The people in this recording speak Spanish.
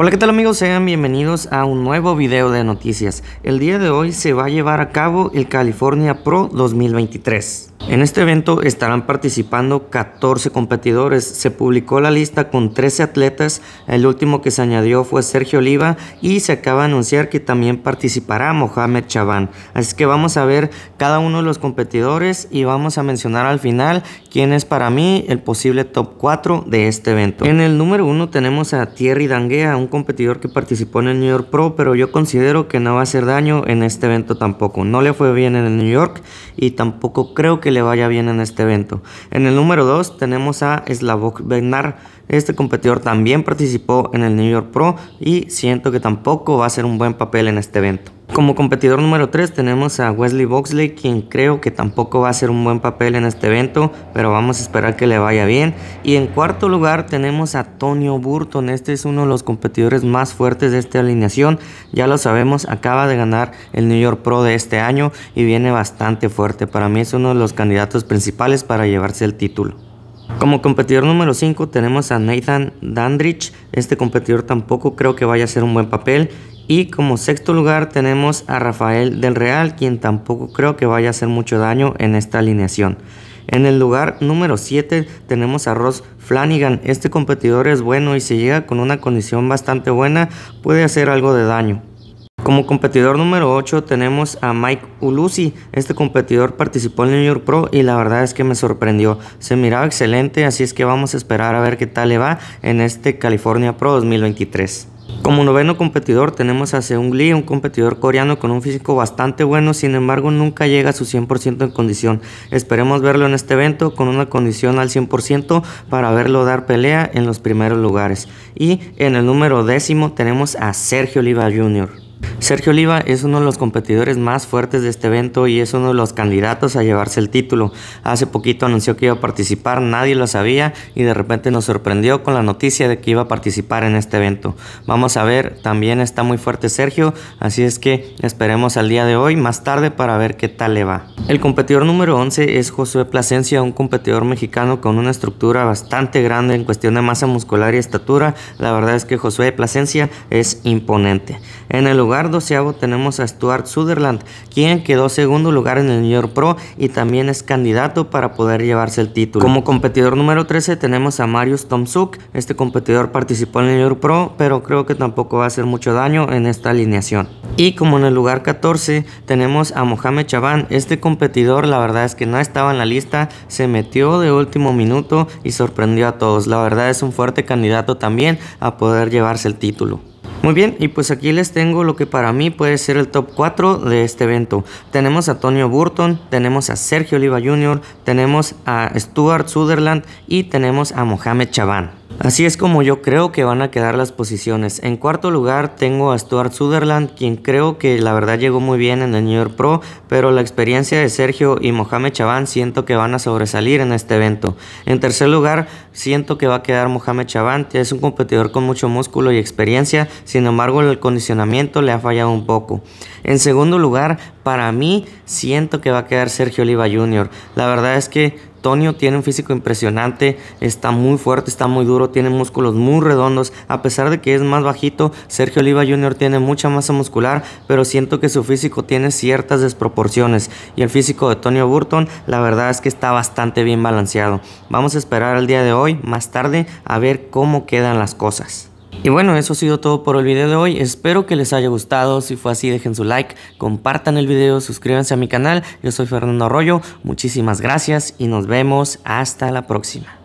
Hola qué tal amigos, sean bienvenidos a un nuevo video de noticias. El día de hoy se va a llevar a cabo el California Pro 2023. En este evento estarán participando 14 competidores. Se publicó la lista con 13 atletas, el último que se añadió fue Sergio Oliva y se acaba de anunciar que también participará Mohamed Chabán. Así que vamos a ver cada uno de los competidores y vamos a mencionar al final quién es para mí el posible top 4 de este evento. En el número 1 tenemos a Thierry Danguea, un competidor que participó en el New York Pro, pero yo considero que no va a hacer daño en este evento tampoco. No le fue bien en el New York y tampoco creo que le vaya bien en este evento. En el número 2 tenemos a Slavok Bernard. Este competidor también participó en el New York Pro y siento que tampoco va a hacer un buen papel en este evento. Como competidor número 3 tenemos a Wesley Boxley, quien creo que tampoco va a hacer un buen papel en este evento, pero vamos a esperar que le vaya bien. Y en cuarto lugar tenemos a Tony Burton, este es uno de los competidores más fuertes de esta alineación, ya lo sabemos, acaba de ganar el New York Pro de este año y viene bastante fuerte, para mí es uno de los candidatos principales para llevarse el título. Como competidor número 5 tenemos a Nathan Dandridge. Este competidor tampoco creo que vaya a ser un buen papel y como sexto lugar tenemos a Rafael del Real, quien tampoco creo que vaya a hacer mucho daño en esta alineación. En el lugar número 7 tenemos a Ross Flanagan. Este competidor es bueno y si llega con una condición bastante buena puede hacer algo de daño. Como competidor número 8 tenemos a Mike Ulusi. Este competidor participó en el New York Pro y la verdad es que me sorprendió. Se miraba excelente, así es que vamos a esperar a ver qué tal le va en este California Pro 2023. Como noveno competidor tenemos a Seung Lee, un competidor coreano con un físico bastante bueno, sin embargo nunca llega a su 100% en condición. Esperemos verlo en este evento con una condición al 100% para verlo dar pelea en los primeros lugares. Y en el número décimo tenemos a Sergio Oliva Jr. Sergio Oliva es uno de los competidores más fuertes de este evento y es uno de los candidatos a llevarse el título. Hace poquito anunció que iba a participar, nadie lo sabía y de repente nos sorprendió con la noticia de que iba a participar en este evento. Vamos a ver, también está muy fuerte Sergio, así es que esperemos al día de hoy más tarde para ver qué tal le va. El competidor número 11 es Josué Plasencia, un competidor mexicano con una estructura bastante grande en cuestión de masa muscular y estatura. La verdad es que Josué Plasencia es imponente. En el lugar lugar doceavo tenemos a Stuart Sutherland, quien quedó segundo lugar en el New York Pro y también es candidato para poder llevarse el título. Como competidor número 13 tenemos a Marius Tomsuk. Este competidor participó en el New York Pro, pero creo que tampoco va a hacer mucho daño en esta alineación. Y como en el lugar 14 tenemos a Mohamed Chaban, Este competidor la verdad es que no estaba en la lista, se metió de último minuto y sorprendió a todos. La verdad es un fuerte candidato también a poder llevarse el título. Muy bien, y pues aquí les tengo lo que para mí puede ser el top 4 de este evento. Tenemos a Antonio Burton, tenemos a Sergio Oliva Jr., tenemos a Stuart Sutherland y tenemos a Mohamed Chaban. Así es como yo creo que van a quedar las posiciones. En cuarto lugar tengo a Stuart Sutherland, quien creo que la verdad llegó muy bien en el New York Pro, pero la experiencia de Sergio y Mohamed Chabán siento que van a sobresalir en este evento. En tercer lugar, siento que va a quedar Mohamed Chabán, que es un competidor con mucho músculo y experiencia, sin embargo el condicionamiento le ha fallado un poco. En segundo lugar, para mí siento que va a quedar Sergio Oliva Jr. La verdad es que Tonio tiene un físico impresionante, está muy fuerte, está muy duro, tiene músculos muy redondos. A pesar de que es más bajito, Sergio Oliva Jr. tiene mucha masa muscular, pero siento que su físico tiene ciertas desproporciones. Y el físico de Tonio Burton, la verdad es que está bastante bien balanceado. Vamos a esperar al día de hoy, más tarde, a ver cómo quedan las cosas. Y bueno, eso ha sido todo por el video de hoy. Espero que les haya gustado. Si fue así, dejen su like, compartan el video, suscríbanse a mi canal. Yo soy Fernando Arroyo. Muchísimas gracias y nos vemos hasta la próxima.